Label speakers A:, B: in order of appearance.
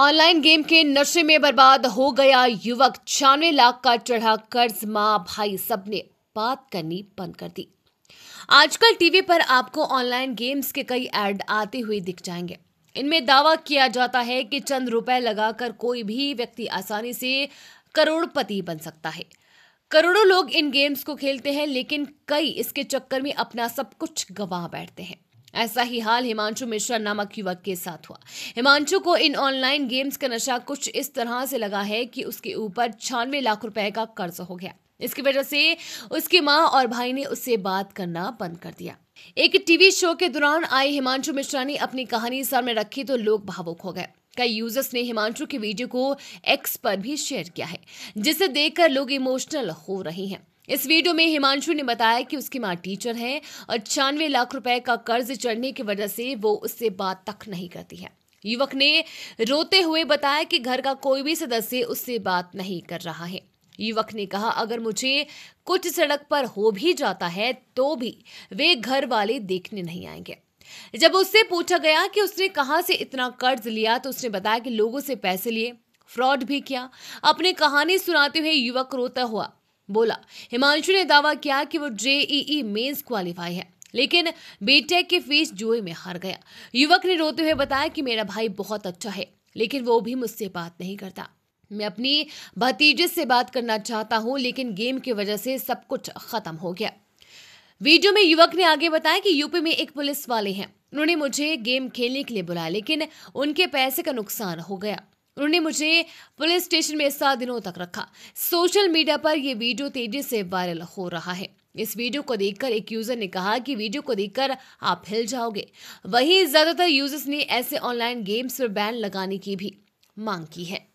A: online game के नशे में बर्बाद हो गया युवक छियानवे लाख का चढ़ा कर्ज मां भाई सबने बात करनी बंद कर दी आजकल टीवी पर आपको ऑनलाइन गेम्स के कई एड आते हुए दिख जाएंगे इनमें दावा किया जाता है कि चंद रुपए लगाकर कोई भी व्यक्ति आसानी से करोड़पति बन सकता है करोड़ों लोग इन गेम्स को खेलते हैं लेकिन कई इसके चक्कर में अपना सब कुछ गंवा बैठते हैं ऐसा ही हाल हिमांशु मिश्रा नामक युवक के साथ हुआ हिमांशु को इन ऑनलाइन गेम्स का नशा कुछ इस तरह से लगा है कि उसके ऊपर छियानवे लाख रुपए का कर्ज हो गया इसकी वजह से उसकी मां और भाई ने उससे बात करना बंद कर दिया एक टीवी शो के दौरान आए हिमांशु मिश्रा ने अपनी कहानी सामने रखी तो लोग भावुक हो गए कई यूजर्स ने हिमांशु की वीडियो को एक्स पर भी शेयर किया है जिसे देखकर लोग इमोशनल हो रहे हैं इस वीडियो में हिमांशु ने बताया कि उसकी मां टीचर है और छियानवे लाख रुपए का कर्ज चढ़ने की वजह से वो उससे बात तक नहीं करती है युवक ने रोते हुए बताया कि घर का कोई भी सदस्य उससे बात नहीं कर रहा है युवक ने कहा अगर मुझे कुछ सड़क पर हो भी जाता है तो भी वे घर वाले देखने नहीं आएंगे जब उससे पूछा गया कि उसने कहाँ से इतना कर्ज लिया तो उसने बताया कि लोगों से पैसे लिए फ्रॉड भी किया अपनी कहानी सुनाते हुए युवक रोता हुआ बोला हिमांशु ने दावा किया कि वो जेईई मेंस क्वालिफाई है लेकिन बीटेक की फीस जुए में हार गया युवक ने रोते हुए बताया कि मेरा भाई बहुत अच्छा है लेकिन वो भी मुझसे बात नहीं करता मैं अपनी भतीजे से बात करना चाहता हूँ लेकिन गेम की वजह से सब कुछ खत्म हो गया वीडियो में युवक ने आगे बताया कि यूपी में एक पुलिस वाले हैं उन्होंने मुझे गेम खेलने के लिए बुलाया लेकिन उनके पैसे का नुकसान हो गया उन्होंने मुझे पुलिस स्टेशन में सात दिनों तक रखा सोशल मीडिया पर यह वीडियो तेजी से वायरल हो रहा है इस वीडियो को देखकर एक यूजर ने कहा कि वीडियो को देखकर आप हिल जाओगे वहीं ज्यादातर यूजर्स ने ऐसे ऑनलाइन गेम्स पर बैन लगाने की भी मांग की है